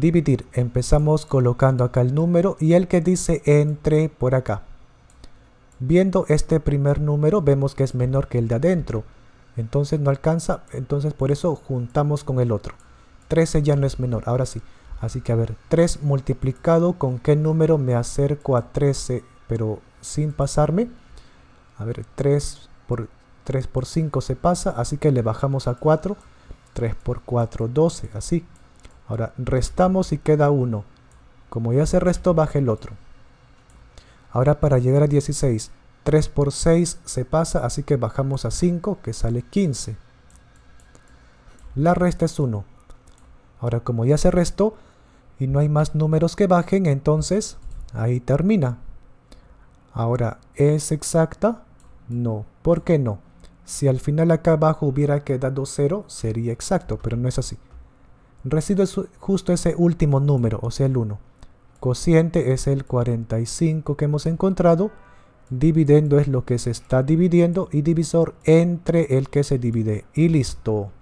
dividir. Empezamos colocando acá el número y el que dice entre por acá. Viendo este primer número vemos que es menor que el de adentro. Entonces no alcanza, entonces por eso juntamos con el otro. 13 ya no es menor, ahora sí. Así que a ver, 3 multiplicado con qué número me acerco a 13, pero sin pasarme. A ver, 3 por, 3 por 5 se pasa, así que le bajamos a 4. 3 por 4, 12, así. Ahora, restamos y queda 1. Como ya se restó, baja el otro. Ahora para llegar a 16, 3 por 6 se pasa, así que bajamos a 5, que sale 15. La resta es 1. Ahora, como ya se restó y no hay más números que bajen, entonces ahí termina. Ahora, ¿es exacta? No. ¿Por qué no? Si al final acá abajo hubiera quedado 0, sería exacto, pero no es así. Residuo justo ese último número, o sea el 1. Cociente es el 45 que hemos encontrado. Dividendo es lo que se está dividiendo y divisor entre el que se divide. Y listo.